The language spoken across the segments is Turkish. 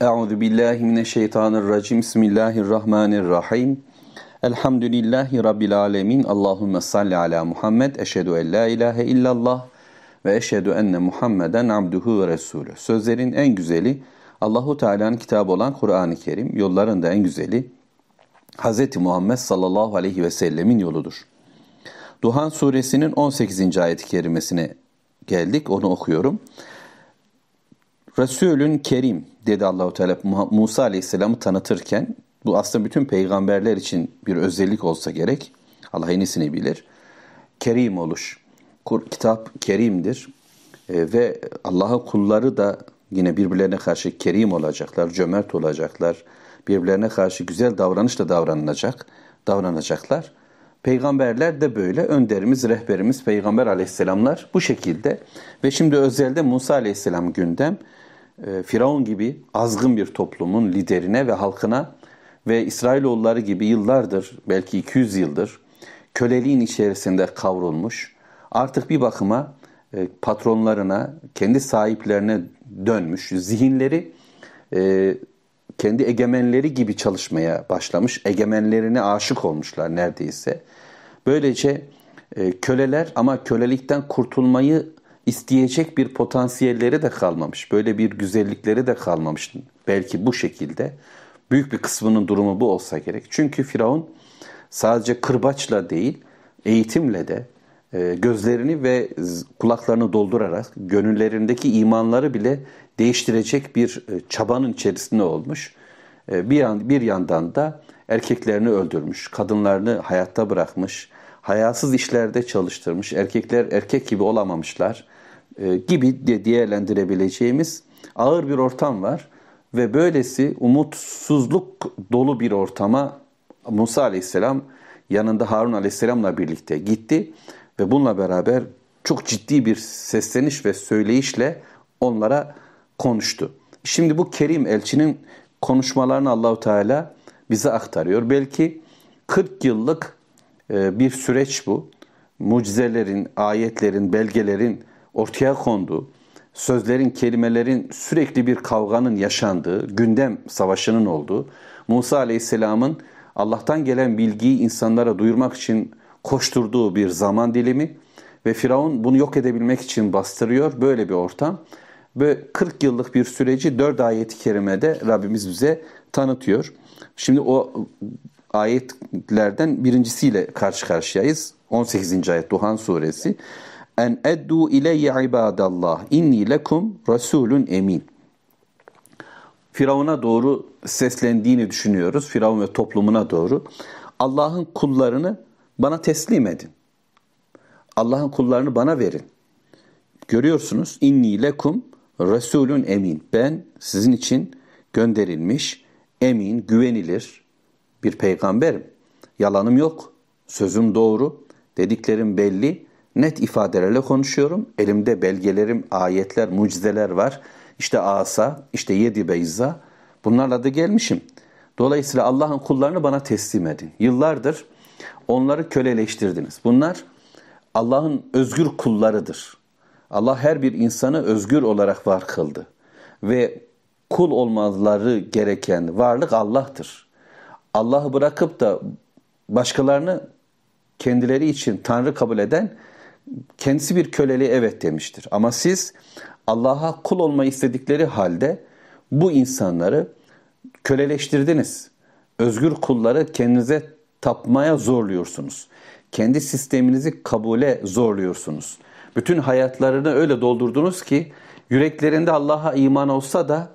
Euzu billahi mineşşeytanirracim. Bismillahirrahmanirrahim. Elhamdülillahi rabbil alamin. Allahumme salli ala Muhammed. Eşhedü en la ilahe illallah ve eşhedü enne Muhammeden abduhu ve resulü. Sözlerin en güzeli Allahu Teala'nın kitabı olan Kur'an-ı Kerim. Yolların da en güzeli Hz. Muhammed sallallahu aleyhi ve sellemin yoludur. Duhan suresinin 18. ayet-i kerimesine geldik. Onu okuyorum. Resulün Kerim dedi Allahu Teala Musa Aleyhisselam'ı tanıtırken bu aslında bütün peygamberler için bir özellik olsa gerek. Allah en iyisini bilir. Kerim oluş. Kitap kerimdir. E, ve Allah'a kulları da yine birbirlerine karşı kerim olacaklar, cömert olacaklar. Birbirlerine karşı güzel davranışla davranılacak, davranacaklar. Peygamberler de böyle. Önderimiz, rehberimiz Peygamber aleyhisselamlar bu şekilde. Ve şimdi özelde Musa aleyhisselam gündem. E, Firavun gibi azgın bir toplumun liderine ve halkına ve İsrailoğulları gibi yıllardır, belki 200 yıldır köleliğin içerisinde kavrulmuş, artık bir bakıma e, patronlarına, kendi sahiplerine dönmüş, zihinleri e, kendi egemenleri gibi çalışmaya başlamış, egemenlerine aşık olmuşlar neredeyse. Böylece köleler ama kölelikten kurtulmayı isteyecek bir potansiyelleri de kalmamış. Böyle bir güzellikleri de kalmamış. Belki bu şekilde büyük bir kısmının durumu bu olsa gerek. Çünkü Firavun sadece kırbaçla değil, eğitimle de e, gözlerini ve kulaklarını doldurarak gönüllerindeki imanları bile değiştirecek bir e, çabanın içerisinde olmuş. E, bir, yan, bir yandan da erkeklerini öldürmüş, kadınlarını hayatta bırakmış, hayasız işlerde çalıştırmış, erkekler erkek gibi olamamışlar. E, gibi değerlendirebileceğimiz ağır bir ortam var. Ve böylesi umutsuzluk dolu bir ortama Musa aleyhisselam yanında Harun aleyhisselamla birlikte gitti. Ve bununla beraber çok ciddi bir sesleniş ve söyleyişle onlara konuştu. Şimdi bu Kerim elçinin konuşmalarını Allahu Teala bize aktarıyor. Belki 40 yıllık e, bir süreç bu. Mucizelerin, ayetlerin, belgelerin ortaya kondu. Sözlerin, kelimelerin sürekli bir kavganın yaşandığı, gündem savaşının olduğu, Musa Aleyhisselam'ın Allah'tan gelen bilgiyi insanlara duyurmak için koşturduğu bir zaman dilimi ve Firavun bunu yok edebilmek için bastırıyor böyle bir ortam. Böyle 40 yıllık bir süreci 4 ayet-i kerimede Rabbimiz bize tanıtıyor. Şimdi o ayetlerden birincisiyle karşı karşıyayız. 18. ayet Duhan suresi en eddu ileyye ibadallah inni lekum rasulun emin. Firavun'a doğru seslendiğini düşünüyoruz. Firavun ve toplumuna doğru. Allah'ın kullarını bana teslim edin. Allah'ın kullarını bana verin. Görüyorsunuz inni lekum rasulun emin. Ben sizin için gönderilmiş, emin, güvenilir bir peygamberim. Yalanım yok, sözüm doğru, dediklerim belli, net ifadelerle konuşuyorum. Elimde belgelerim, ayetler, mucizeler var. İşte asa, işte yedi beyza. Bunlarla da gelmişim. Dolayısıyla Allah'ın kullarını bana teslim edin. Yıllardır onları köleleştirdiniz. Bunlar Allah'ın özgür kullarıdır. Allah her bir insanı özgür olarak var kıldı. Ve kul olmaları gereken varlık Allah'tır. Allah'ı bırakıp da başkalarını kendileri için Tanrı kabul eden kendisi bir köleliğe evet demiştir. Ama siz Allah'a kul olma istedikleri halde bu insanları köleleştirdiniz. Özgür kulları kendinize tapmaya zorluyorsunuz. Kendi sisteminizi kabule zorluyorsunuz. Bütün hayatlarını öyle doldurdunuz ki yüreklerinde Allah'a iman olsa da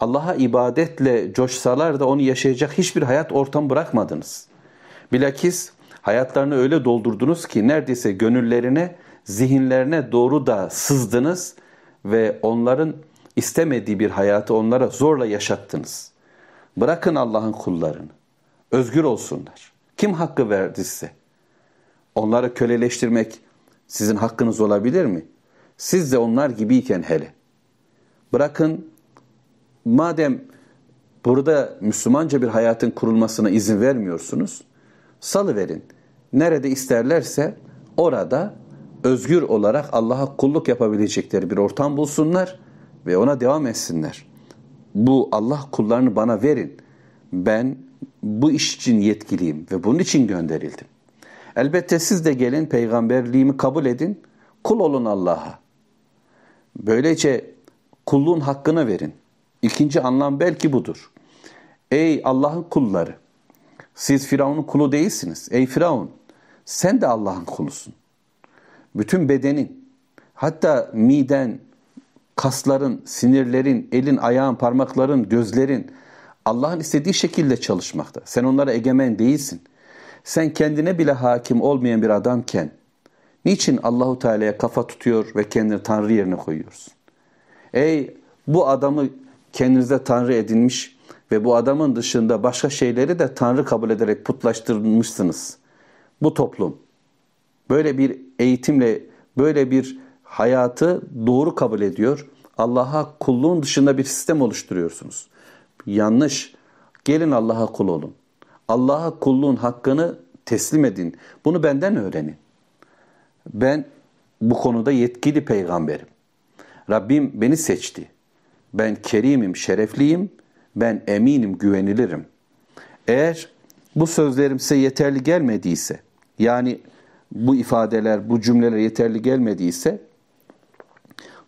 Allah'a ibadetle coşsalar da onu yaşayacak hiçbir hayat ortam bırakmadınız. Bilakis hayatlarını öyle doldurdunuz ki neredeyse gönüllerine zihinlerine doğru da sızdınız ve onların istemediği bir hayatı onlara zorla yaşattınız. Bırakın Allah'ın kullarını. Özgür olsunlar. Kim hakkı verdiyse. Onları köleleştirmek sizin hakkınız olabilir mi? Siz de onlar gibiyken hele. Bırakın madem burada Müslümanca bir hayatın kurulmasına izin vermiyorsunuz, salıverin. Nerede isterlerse orada özgür olarak Allah'a kulluk yapabilecekleri bir ortam bulsunlar ve ona devam etsinler. Bu Allah kullarını bana verin. Ben bu iş için yetkiliyim ve bunun için gönderildim. Elbette siz de gelin peygamberliğimi kabul edin, kul olun Allah'a. Böylece kulluğun hakkını verin. İkinci anlam belki budur. Ey Allah'ın kulları, siz Firavun'un kulu değilsiniz. Ey Firavun, sen de Allah'ın kulusun bütün bedenin, hatta miden, kasların, sinirlerin, elin, ayağın, parmakların, gözlerin Allah'ın istediği şekilde çalışmakta. Sen onlara egemen değilsin. Sen kendine bile hakim olmayan bir adamken niçin Allahu Teala'ya kafa tutuyor ve kendini Tanrı yerine koyuyorsun? Ey bu adamı kendinize Tanrı edinmiş ve bu adamın dışında başka şeyleri de Tanrı kabul ederek putlaştırmışsınız. Bu toplum Böyle bir eğitimle, böyle bir hayatı doğru kabul ediyor. Allah'a kulluğun dışında bir sistem oluşturuyorsunuz. Yanlış. Gelin Allah'a kul olun. Allah'a kulluğun hakkını teslim edin. Bunu benden öğrenin. Ben bu konuda yetkili peygamberim. Rabbim beni seçti. Ben kerimim, şerefliyim. Ben eminim, güvenilirim. Eğer bu sözlerim size yeterli gelmediyse, yani bu ifadeler, bu cümleler yeterli gelmediyse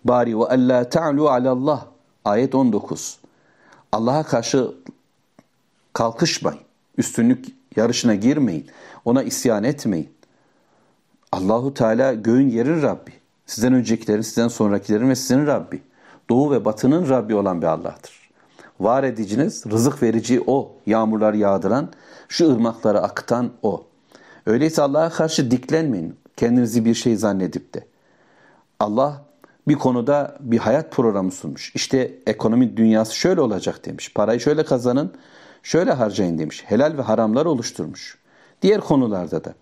bari ve alla ta'lu alallah ayet 19. Allah'a karşı kalkışmayın. Üstünlük yarışına girmeyin. Ona isyan etmeyin. Allahu Teala göğün yerin Rabbi. Sizden öncekilerin, sizden sonrakilerin ve sizin Rabbi. Doğu ve batının Rabbi olan bir Allah'tır. Var ediciniz, rızık verici O. Yağmurlar yağdıran, şu ırmakları akıtan O. Öyleyse Allah'a karşı diklenmeyin kendinizi bir şey zannedip de. Allah bir konuda bir hayat programı sunmuş. İşte ekonomi dünyası şöyle olacak demiş. Parayı şöyle kazanın, şöyle harcayın demiş. Helal ve haramlar oluşturmuş. Diğer konularda da.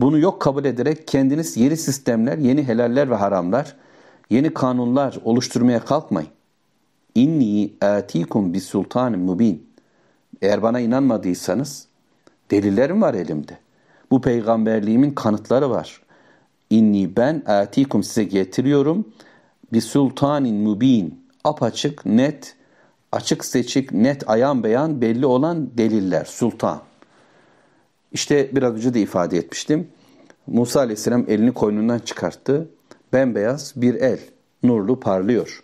Bunu yok kabul ederek kendiniz yeni sistemler, yeni helaller ve haramlar, yeni kanunlar oluşturmaya kalkmayın. İnni atikum bi sultanin mubin. Eğer bana inanmadıysanız delillerim var elimde. Bu peygamberliğimin kanıtları var. İnni ben atikum size getiriyorum. Bir sultanin mübin. Apaçık, net, açık seçik, net, ayan beyan belli olan deliller. Sultan. İşte biraz önce de ifade etmiştim. Musa aleyhisselam elini koynundan çıkarttı. Bembeyaz bir el, nurlu parlıyor.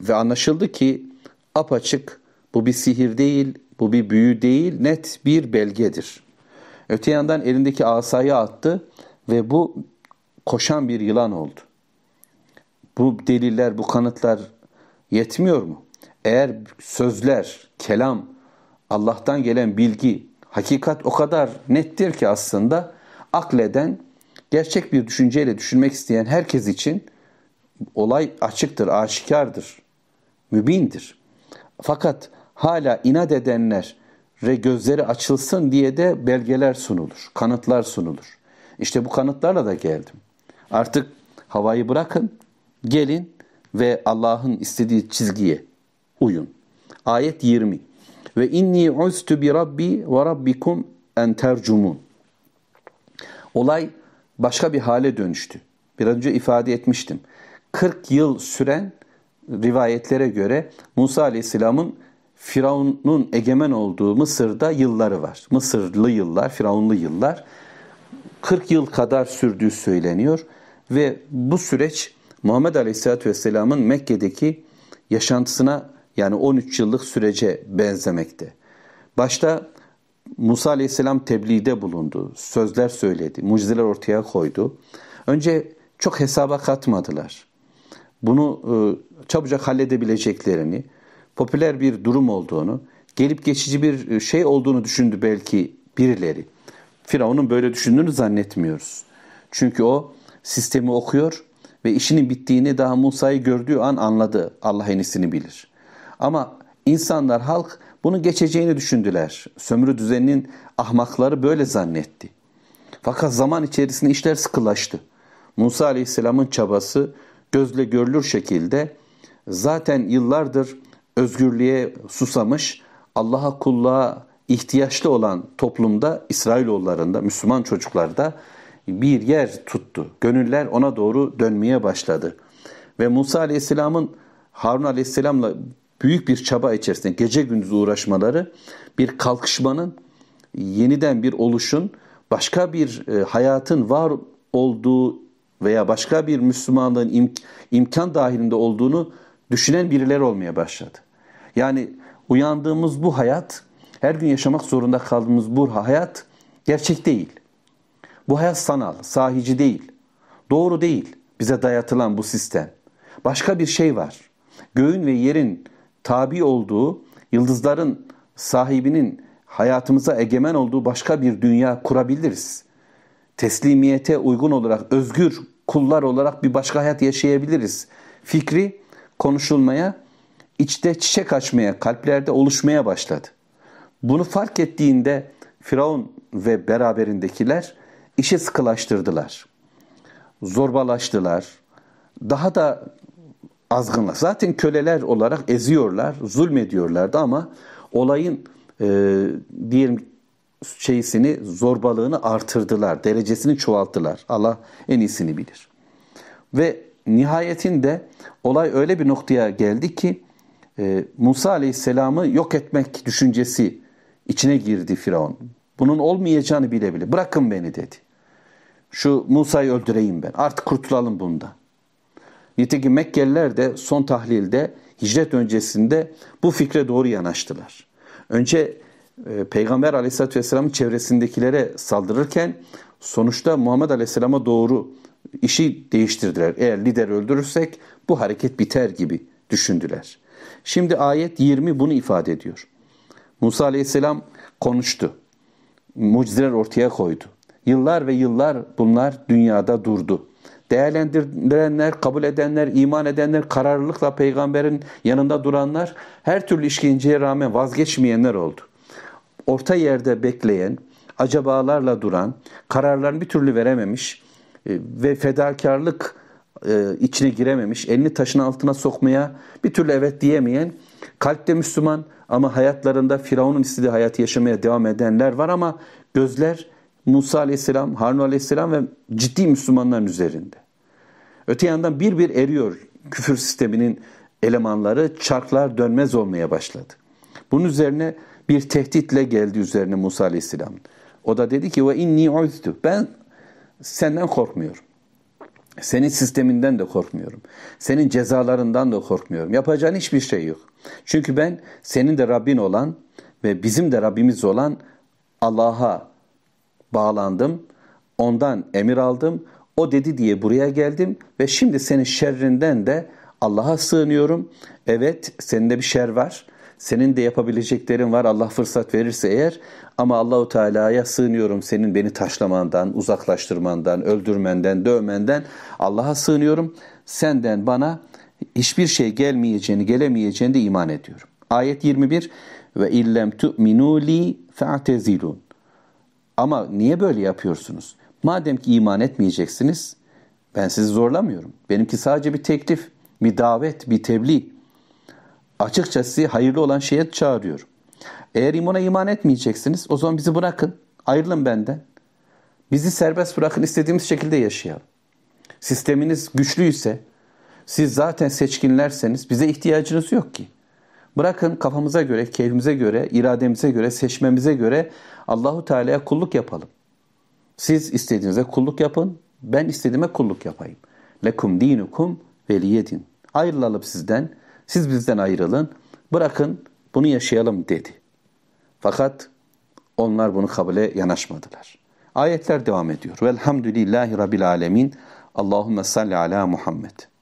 Ve anlaşıldı ki apaçık bu bir sihir değil, bu bir büyü değil, net bir belgedir. Öte yandan elindeki asayı attı ve bu koşan bir yılan oldu. Bu deliller, bu kanıtlar yetmiyor mu? Eğer sözler, kelam, Allah'tan gelen bilgi, hakikat o kadar nettir ki aslında akleden, gerçek bir düşünceyle düşünmek isteyen herkes için olay açıktır, aşikardır, mübindir. Fakat hala inat edenler, ve gözleri açılsın diye de belgeler sunulur, kanıtlar sunulur. İşte bu kanıtlarla da geldim. Artık havayı bırakın, gelin ve Allah'ın istediği çizgiye uyun. Ayet 20. Ve inni uztu bi rabbi ve rabbikum en tercumun. Olay başka bir hale dönüştü. Biraz önce ifade etmiştim. 40 yıl süren rivayetlere göre Musa Aleyhisselam'ın Firavun'un egemen olduğu Mısır'da yılları var. Mısırlı yıllar, Firavunlu yıllar 40 yıl kadar sürdüğü söyleniyor ve bu süreç Muhammed Aleyhisselatü Vesselam'ın Mekke'deki yaşantısına yani 13 yıllık sürece benzemekte. Başta Musa Aleyhisselam tebliğde bulundu, sözler söyledi, mucizeler ortaya koydu. Önce çok hesaba katmadılar. Bunu e, çabucak halledebileceklerini, popüler bir durum olduğunu, gelip geçici bir e, şey olduğunu düşündü belki birileri. Firavun'un böyle düşündüğünü zannetmiyoruz. Çünkü o sistemi okuyor ve işinin bittiğini daha Musa'yı gördüğü an anladı. Allah en iyisini bilir. Ama insanlar, halk bunun geçeceğini düşündüler. Sömürü düzeninin ahmakları böyle zannetti. Fakat zaman içerisinde işler sıkılaştı. Musa Aleyhisselam'ın çabası gözle görülür şekilde zaten yıllardır özgürlüğe susamış, Allah'a kulluğa ihtiyaçlı olan toplumda İsrailoğullarında, Müslüman çocuklarda bir yer tuttu. Gönüller ona doğru dönmeye başladı. Ve Musa Aleyhisselam'ın Harun Aleyhisselam'la büyük bir çaba içerisinde gece gündüz uğraşmaları bir kalkışmanın, yeniden bir oluşun, başka bir e, hayatın var olduğu veya başka bir Müslümanlığın imkan dahilinde olduğunu düşünen birileri olmaya başladı. Yani uyandığımız bu hayat, her gün yaşamak zorunda kaldığımız bu hayat gerçek değil. Bu hayat sanal, sahici değil. Doğru değil bize dayatılan bu sistem. Başka bir şey var. Göğün ve yerin tabi olduğu, yıldızların sahibinin hayatımıza egemen olduğu başka bir dünya kurabiliriz. Teslimiyete uygun olarak özgür kullar olarak bir başka hayat yaşayabiliriz. Fikri konuşulmaya içte çiçek açmaya, kalplerde oluşmaya başladı. Bunu fark ettiğinde Firavun ve beraberindekiler işi sıkılaştırdılar. Zorbalaştılar. Daha da azgınlar. Zaten köleler olarak eziyorlar, zulmediyorlardı ama olayın e, diyelim şeysini, zorbalığını artırdılar, derecesini çoğalttılar. Allah en iyisini bilir. Ve nihayetinde olay öyle bir noktaya geldi ki ee, Musa Aleyhisselam'ı yok etmek düşüncesi içine girdi Firavun. Bunun olmayacağını bile bile bırakın beni dedi. Şu Musa'yı öldüreyim ben artık kurtulalım bundan. Nitekim Mekkeliler de son tahlilde hicret öncesinde bu fikre doğru yanaştılar. Önce e, Peygamber aleyhissalatü vesselamın çevresindekilere saldırırken sonuçta Muhammed aleyhisselama doğru işi değiştirdiler. Eğer lider öldürürsek bu hareket biter gibi düşündüler. Şimdi ayet 20 bunu ifade ediyor. Musa aleyhisselam konuştu. Mucizeler ortaya koydu. Yıllar ve yıllar bunlar dünyada durdu. Değerlendirenler, kabul edenler, iman edenler, kararlılıkla peygamberin yanında duranlar, her türlü işkenceye rağmen vazgeçmeyenler oldu. Orta yerde bekleyen, acabalarla duran, kararlarını bir türlü verememiş e, ve fedakarlık e, içine girememiş, elini taşın altına sokmaya bir türlü evet diyemeyen, kalpte Müslüman ama hayatlarında Firavun'un istediği hayatı yaşamaya devam edenler var ama gözler Musa Aleyhisselam, Harun Aleyhisselam ve ciddi Müslümanların üzerinde. Öte yandan bir bir eriyor küfür sisteminin elemanları, çarklar dönmez olmaya başladı. Bunun üzerine bir tehditle geldi üzerine Musa Aleyhisselam. O da dedi ki ve inni uzdu. Ben senden korkmuyorum. Senin sisteminden de korkmuyorum. Senin cezalarından da korkmuyorum. Yapacağın hiçbir şey yok. Çünkü ben senin de Rabbin olan ve bizim de Rabbimiz olan Allah'a bağlandım. Ondan emir aldım. O dedi diye buraya geldim ve şimdi senin şerrinden de Allah'a sığınıyorum. Evet, senin de bir şer var senin de yapabileceklerin var Allah fırsat verirse eğer ama Allahu Teala'ya sığınıyorum senin beni taşlamandan, uzaklaştırmandan, öldürmenden, dövmenden Allah'a sığınıyorum. Senden bana hiçbir şey gelmeyeceğini, gelemeyeceğini de iman ediyorum. Ayet 21 ve illem tu'minu li fa'tezilun. Ama niye böyle yapıyorsunuz? Madem ki iman etmeyeceksiniz, ben sizi zorlamıyorum. Benimki sadece bir teklif, bir davet, bir tebliğ. Açıkçası hayırlı olan şeye çağırıyorum. Eğer imana iman etmeyeceksiniz o zaman bizi bırakın. Ayrılın benden. Bizi serbest bırakın istediğimiz şekilde yaşayalım. Sisteminiz güçlüyse, siz zaten seçkinlerseniz bize ihtiyacınız yok ki. Bırakın kafamıza göre, keyfimize göre, irademize göre, seçmemize göre Allahu Teala'ya kulluk yapalım. Siz istediğinize kulluk yapın, ben istediğime kulluk yapayım. Lekum dinukum veliyedin. Ayrılalım sizden. Siz bizden ayrılın, bırakın bunu yaşayalım dedi. Fakat onlar bunu kabule yanaşmadılar. Ayetler devam ediyor. Velhamdülillahi Rabbil Alemin. Allahümme salli ala Muhammed.